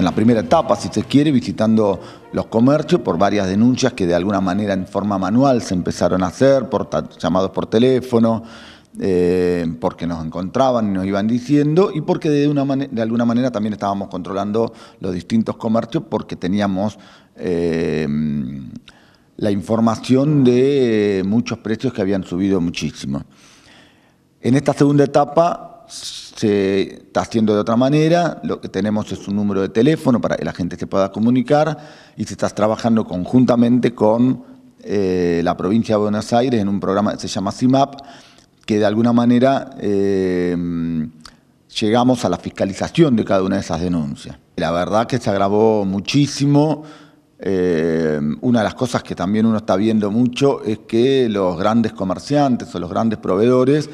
en la primera etapa, si se quiere, visitando los comercios por varias denuncias que de alguna manera en forma manual se empezaron a hacer, por llamados por teléfono, eh, porque nos encontraban y nos iban diciendo, y porque de, alguna manera también estábamos controlando los distintos comercios porque teníamos... Em, la información de eh, muchos precios que habían subido muchísimo. En esta segunda etapa se está haciendo de otra manera, lo que tenemos es un número de teléfono para que la gente se pueda comunicar y se está trabajando conjuntamente con eh, la provincia de Buenos Aires en un programa que se llama CIMAP, que de alguna manera eh, llegamos a la fiscalización de cada una de esas denuncias. La verdad que se agravó muchísimo. Eh, una de las cosas que también uno está viendo mucho es que los grandes comerciantes o los grandes proveedores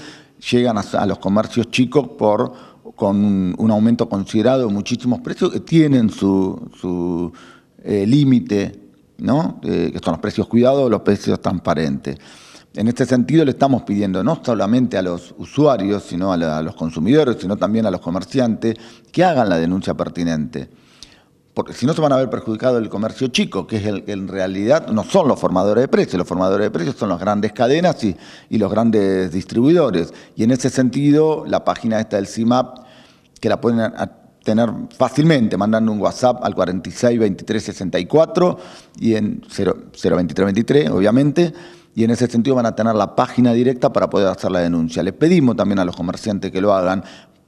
llegan a, los comercios chicos con un, aumento considerado de muchísimos precios que tienen su, eh, límite, eh, que son los precios cuidados, los precios transparentes. En este sentido le estamos pidiendo no solamente a los usuarios, sino a los consumidores, sino también a los comerciantes, que hagan la denuncia pertinente porque si no se van a ver perjudicado el comercio chico, que es el en realidad no son los formadores de precios, los formadores de precios son las grandes cadenas y, los grandes distribuidores. Y en ese sentido, la página esta del CIMAP, que la pueden tener fácilmente mandando un WhatsApp al 46 23 64 y en 0, 23, obviamente, y en ese sentido van a tener la página directa para poder hacer la denuncia. Les pedimos también a los comerciantes que lo hagan,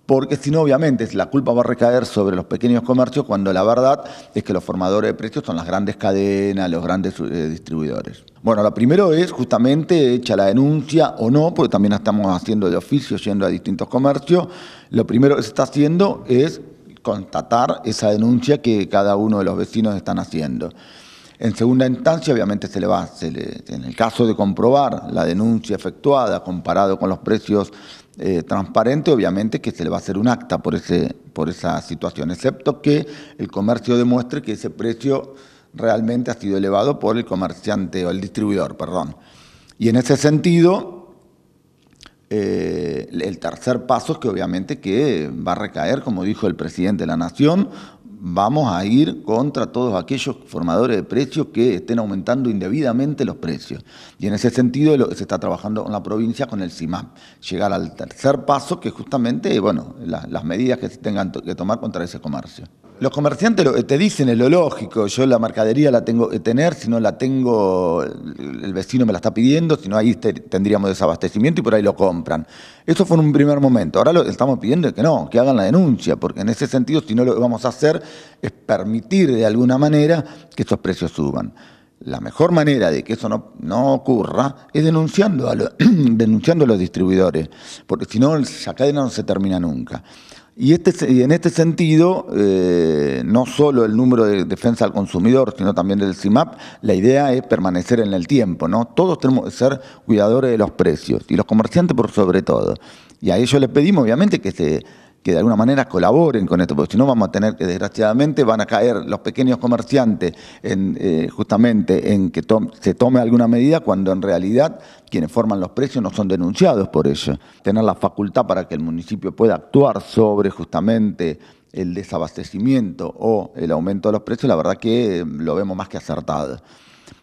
porque si no, obviamente, la culpa va a recaer sobre los pequeños comercios cuando la verdad es que los formadores de precios son las grandes cadenas, los grandes eh, distribuidores. Bueno, lo primero es justamente hecha la denuncia o no, porque también estamos haciendo de oficio, yendo a distintos comercios. Lo primero que se está haciendo es constatar esa denuncia que cada uno de los vecinos están haciendo. En segunda instancia, obviamente, se le va, en el caso de comprobar la denuncia efectuada comparado con los precios eh, transparentes, obviamente que se le va a hacer un acta por, ese, por esa situación, excepto que el comercio demuestre que ese precio realmente ha sido elevado por el comerciante o el distribuidor, perdón. Y en ese sentido, eh, el tercer paso es que obviamente que va a recaer, como dijo el presidente de la Nación, vamos a ir contra todos aquellos formadores de precios que estén aumentando indebidamente los precios. Y en ese sentido se está trabajando con la provincia con el CIMAP. Llegar al tercer paso, que justamente, bueno, las medidas que se tengan que tomar contra ese comercio. Los comerciantes te dicen, es lo lógico, yo la mercadería la tengo que tener, si no la tengo, el vecino me la está pidiendo, si no ahí tendríamos desabastecimiento y por ahí lo compran. Eso fue en un primer momento. Ahora lo estamos pidiendo que no, que hagan la denuncia, porque en ese sentido, si no lo vamos a hacer es permitir de alguna manera que estos precios suban. La mejor manera de que eso no, ocurra es denunciando a, denunciando a los distribuidores, porque si no, la cadena no se termina nunca. Y, este, en este sentido, eh, no solo el número de defensa al consumidor, sino también del CIMAP, la idea es permanecer en el tiempo, ¿no? Todos tenemos que ser cuidadores de los precios y los comerciantes por sobre todo. Y a ellos les pedimos, obviamente, que se que de alguna manera colaboren con esto, porque si no vamos a tener que, desgraciadamente, van a caer los pequeños comerciantes eh, justamente en que se tome alguna medida cuando en realidad quienes forman los precios no son denunciados por ello. Tener la facultad para que el municipio pueda actuar sobre justamente el desabastecimiento o el aumento de los precios, la verdad que eh, lo vemos más que acertado.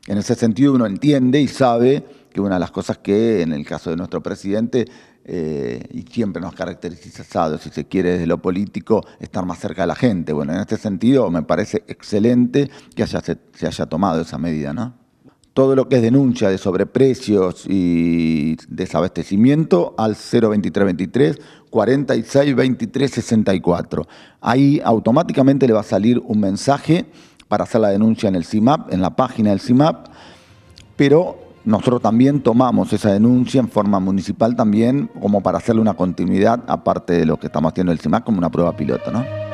En ese sentido uno entiende y sabe que una de las cosas que en el caso de nuestro presidente eh, y siempre nos caracterizado, si se quiere, desde lo político, estar más cerca de la gente. Bueno, en este sentido me parece excelente que se, haya tomado esa medida, ¿no? Todo lo que es denuncia de sobreprecios y desabastecimiento al 02323 46 Ahí automáticamente le va a salir un mensaje para hacer la denuncia en el CIMAP, en la página del CIMAP, pero nosotros también tomamos esa denuncia en forma municipal también como para hacerle una continuidad, aparte de lo que estamos haciendo el CIMAC, como una prueba piloto, ¿no?